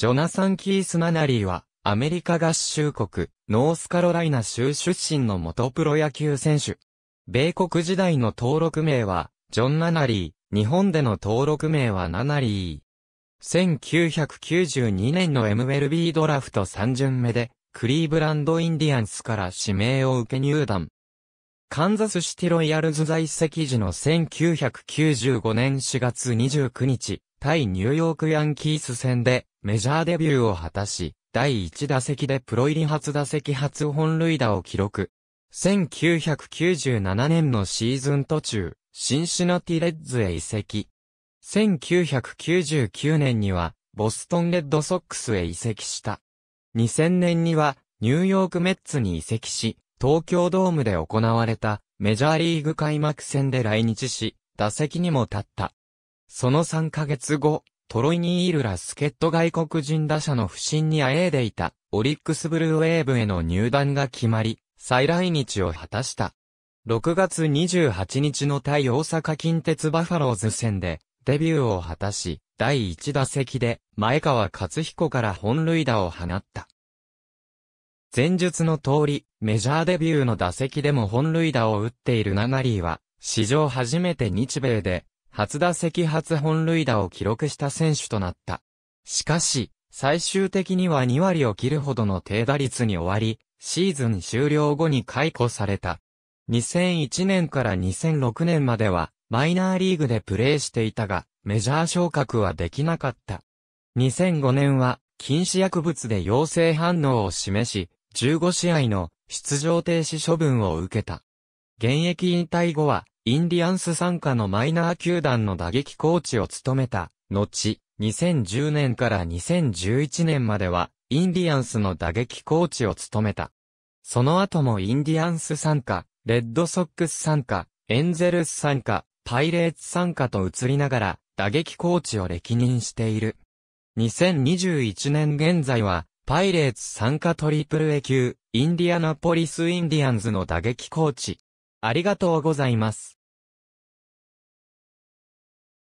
ジョナサン・キース・マナリーは、アメリカ合衆国、ノースカロライナ州出身の元プロ野球選手。米国時代の登録名は、ジョン・ナナリー、日本での登録名はナナリー。1992年の MLB ドラフト3巡目で、クリーブランド・インディアンスから指名を受け入団。カンザスシティロイヤルズ在籍時の1995年4月29日、対ニューヨークヤンキース戦で、メジャーデビューを果たし、第1打席でプロ入り初打席初本塁打を記録。1997年のシーズン途中、シンシナティレッズへ移籍。1999年には、ボストンレッドソックスへ移籍した。2000年には、ニューヨークメッツに移籍し、東京ドームで行われたメジャーリーグ開幕戦で来日し、打席にも立った。その3ヶ月後、トロイー・イルラスケット外国人打者の不振にあえいでいた、オリックスブルーウェーブへの入団が決まり、再来日を果たした。6月28日の対大阪近鉄バファローズ戦で、デビューを果たし、第1打席で、前川勝彦から本塁打を放った。前述の通り、メジャーデビューの打席でも本塁打を打っているナガリーは、史上初めて日米で初打席初本塁打を記録した選手となった。しかし、最終的には2割を切るほどの低打率に終わり、シーズン終了後に解雇された。2001年から2006年までは、マイナーリーグでプレーしていたが、メジャー昇格はできなかった。2005年は、禁止薬物で陽性反応を示し、15試合の出場停止処分を受けた。現役引退後は、インディアンス参加のマイナー球団の打撃コーチを務めた、後、2010年から2011年までは、インディアンスの打撃コーチを務めた。その後もインディアンス参加、レッドソックス参加、エンゼルス参加、パイレーツ参加と移りながら、打撃コーチを歴任している。2021年現在は、パイレーツ参加トリプル A 級、インディアナポリスインディアンズの打撃コーチ、ありがとうございます。